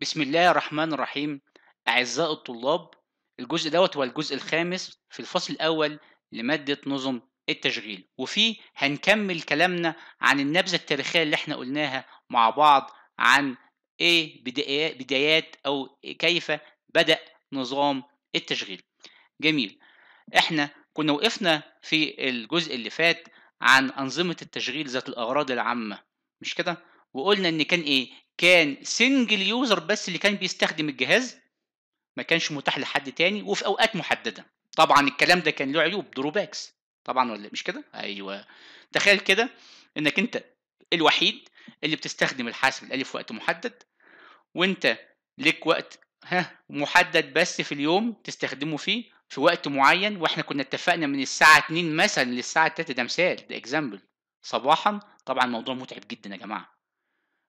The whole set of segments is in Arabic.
بسم الله الرحمن الرحيم أعزائي الطلاب الجزء دوت هو الجزء الخامس في الفصل الأول لمادة نظم التشغيل وفيه هنكمل كلامنا عن النبذة التاريخية اللي احنا قلناها مع بعض عن ايه بدايات أو كيف بدأ نظام التشغيل جميل احنا كنا وقفنا في الجزء اللي فات عن أنظمة التشغيل ذات الأغراض العامة مش كده؟ وقلنا ان كان ايه كان سنجل يوزر بس اللي كان بيستخدم الجهاز ما كانش متاح لحد تاني وفي اوقات محدده طبعا الكلام ده كان له عيوب دروباكس طبعا ولا مش كده ايوه تخيل كده انك انت الوحيد اللي بتستخدم الحاسب الالي في وقت محدد وانت ليك وقت ها محدد بس في اليوم تستخدمه فيه في وقت معين واحنا كنا اتفقنا من الساعه 2 مثلا للساعه 3 ده مثال ده اكزامبل صباحا طبعا الموضوع متعب جدا يا جماعه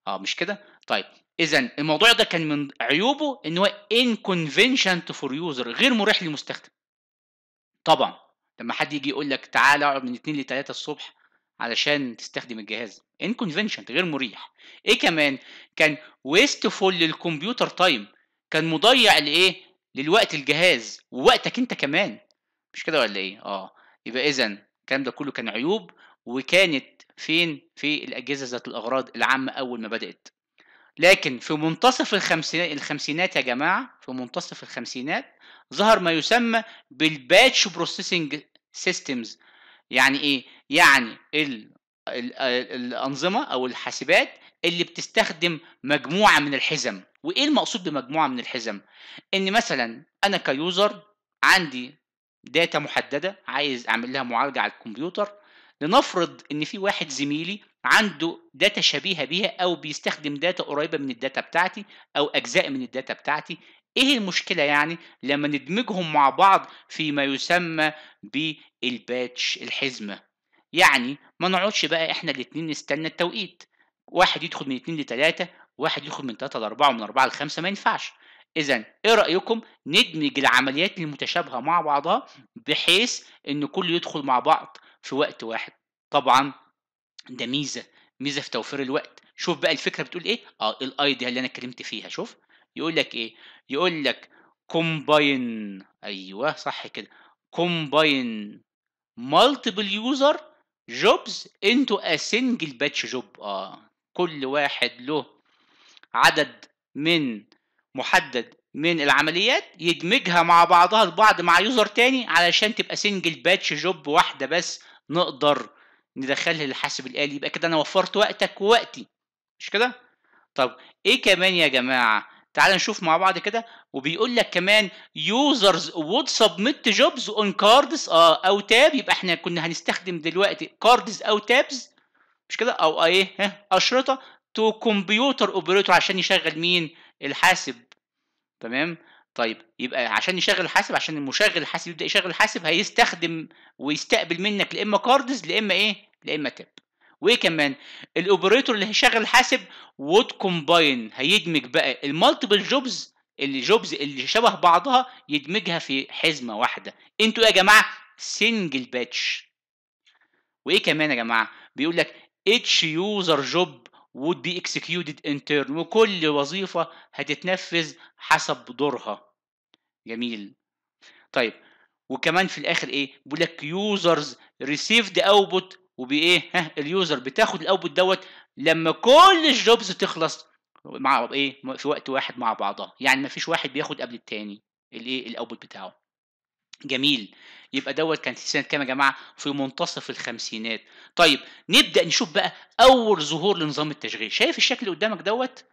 اه مش كده طيب اذا الموضوع ده كان من عيوبه ان هو انكونفينشنت فور يوزر غير مريح للمستخدم طبعا لما حد يجي يقول لك تعالى اقعد من 2 ل 3 الصبح علشان تستخدم الجهاز انكونفينشنت غير مريح ايه كمان كان wasteful للكمبيوتر تايم كان مضيع لايه للوقت الجهاز ووقتك انت كمان مش كده ولا ايه اه يبقى اذا الكلام ده كله كان عيوب وكانت فين في الاجهزه ذات الاغراض العامه اول ما بدات لكن في منتصف الخمسينات الخمسينات يا جماعه في منتصف الخمسينات ظهر ما يسمى بالباتش بروسيسنج سيستمز يعني ايه يعني ال الانظمه او الحاسبات اللي بتستخدم مجموعه من الحزم وايه المقصود بمجموعه من الحزم ان مثلا انا كيوزر عندي داتا محدده عايز اعمل لها معالجه على الكمبيوتر لنفرض ان في واحد زميلي عنده داتا شبيهه بيها او بيستخدم داتا قريبه من الداتا بتاعتي او اجزاء من الداتا بتاعتي ايه المشكله يعني لما ندمجهم مع بعض في ما يسمى بالباتش الحزمه يعني ما نقعدش بقى احنا الاثنين نستنى التوقيت واحد يدخل من 2 ل 3 واحد يدخل من 3 ل 4 ومن 4 ل 5 ما ينفعش اذا ايه رايكم ندمج العمليات المتشابهه مع بعضها بحيث ان كل يدخل مع بعض في وقت واحد طبعا ده ميزه ميزه في توفير الوقت شوف بقى الفكره بتقول ايه اه الايديا اللي انا اتكلمت فيها شوف يقول لك ايه يقول لك كومباين ايوه صح كده كومباين مالتيبل يوزر جوبز انتو ا سنجل باتش جوب اه كل واحد له عدد من محدد من العمليات يدمجها مع بعضها البعض مع يوزر تاني علشان تبقى سنجل باتش جوب واحده بس نقدر ندخلها للحاسب الآلي يبقى كده أنا وفرت وقتك ووقتي مش كده؟ طب إيه كمان يا جماعة؟ تعال نشوف مع بعض كده وبيقول لك كمان يوزرز وود سبميت جوبز اون كاردز اه او تاب يبقى احنا كنا هنستخدم دلوقتي كاردز او تابز مش كده او ايه ها اشرطه تو كمبيوتر اوبريتور عشان يشغل مين الحاسب تمام طيب يبقى عشان يشغل الحاسب عشان المشغل الحاسب يبدا يشغل الحاسب هيستخدم ويستقبل منك لا اما كاردز لا اما ايه لا اما تاب وايه كمان الاوبريتور اللي هيشغل الحاسب وود كومباين هيدمج بقى المالتيبل جوبز الجوبز اللي شبه بعضها يدمجها في حزمه واحده انتوا يا جماعه سنجل باتش وايه كمان يا جماعه بيقول لك اتش يوزر جوب would be executed in turn وكل وظيفة هتتنفذ حسب دورها جميل طيب وكمان في الاخر ايه بيقول لك users received output وبايه ها اليوزر بتاخد الاوتبوت دوت لما كل الجوبز تخلص مع ايه في وقت واحد مع بعضها يعني مفيش واحد بياخد قبل التاني الايه الاوتبوت بتاعه جميل يبقى دوت كانت سنه كام يا جماعه في منتصف الخمسينات طيب نبدا نشوف بقى اول ظهور لنظام التشغيل شايف الشكل اللي قدامك دوت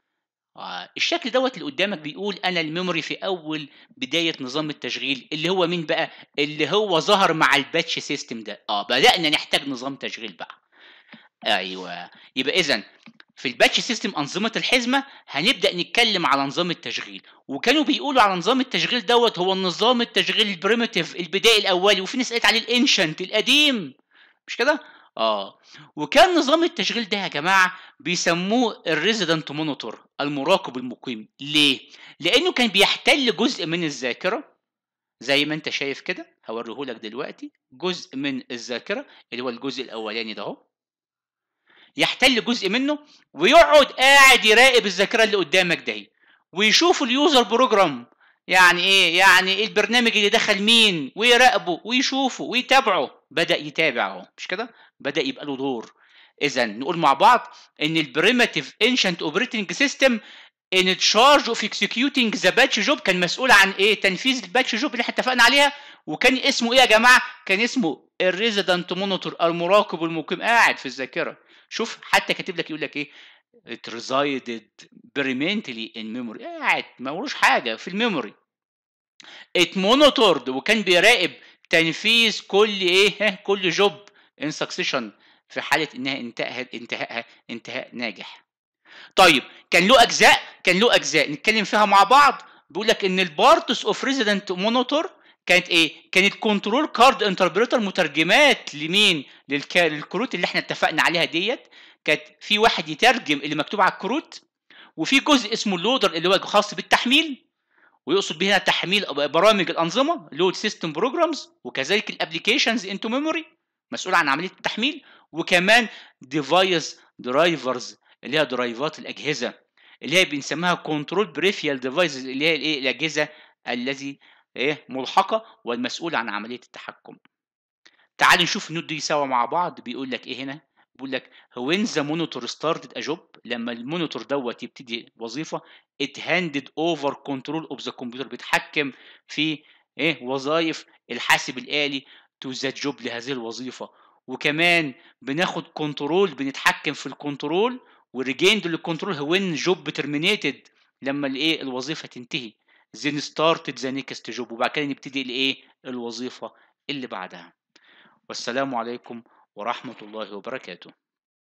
آه، الشكل دوت اللي قدامك بيقول انا الميموري في اول بدايه نظام التشغيل اللي هو مين بقى اللي هو ظهر مع الباتش سيستم ده اه بدانا نحتاج نظام تشغيل بقى ايوه يبقى اذا في الباتش سيستم انظمه الحزمه هنبدا نتكلم على نظام التشغيل وكانوا بيقولوا على نظام التشغيل دوت هو النظام التشغيل البريمتيف البدائي الاولي وفي ناس قالت عليه الانشنت القديم مش كده اه وكان نظام التشغيل ده يا جماعه بيسموه الريزيدنت مونيتور المراقب المقيم ليه لانه كان بيحتل جزء من الذاكره زي ما انت شايف كده هوريهولك دلوقتي جزء من الذاكره اللي هو الجزء الاولاني ده اهو يحتل جزء منه ويقعد قاعد يراقب الذاكره اللي قدامك دهي ويشوف اليوزر بروجرام يعني ايه يعني ايه البرنامج اللي دخل مين ويراقبه ويشوفه ويتابعه بدا يتابع اهو مش كده بدا يبقى له دور اذا نقول مع بعض ان البريمتيف انشنت اوبريتنج سيستم ان تشارج اوف اكسكيوتنج ذا باتش جوب كان مسؤول عن ايه تنفيذ الباتش جوب اللي احنا اتفقنا عليها وكان اسمه ايه يا جماعه كان اسمه الريزيدنت مونيتور المراقب المقيم قاعد في الذاكره شوف حتى كاتب لك يقول لك ايه it resided permanently in memory قاعد إيه، ما وروش حاجه في الميموري it monitored وكان بيراقب تنفيذ كل ايه كل جوب ان سكسيشن في حاله انها انتهت انتهائها انتهاء ناجح طيب كان له اجزاء كان له اجزاء نتكلم فيها مع بعض بيقول لك ان البارتس اوف ريزيدنت مونيتور كانت ايه كانت كنترول كارد انتربريتر مترجمات لمين للك... للكروت اللي احنا اتفقنا عليها ديت كانت في واحد يترجم اللي مكتوب على الكروت وفي جزء اسمه اللودر اللي هو خاص بالتحميل ويقصد به هنا تحميل برامج الانظمه لود سيستم بروجرامز وكذلك الابلكيشنز انتو ميموري مسؤول عن عمليه التحميل وكمان ديفايس درايفرز اللي هي درايفات الاجهزه اللي هي بنسميها كنترول بريفيال ديفايسز اللي هي الايه الاجهزه الذي ايه ملحقه والمسؤول عن عمليه التحكم تعال نشوف النوت دي سوا مع بعض بيقول لك ايه هنا بيقول لك when the monitor started a job لما المونيتور دوت يبتدي وظيفه it handed over control of the computer بيتحكم في ايه وظائف الحاسب الالي to the job لهذه الوظيفه وكمان بناخد كنترول بنتحكم في الكنترول وريجيند للكنترول وين جوب ترمينيتد لما الايه الوظيفه تنتهي then started the next job وبعد كده نبتدي الايه الوظيفه اللي بعدها والسلام عليكم ورحمه الله وبركاته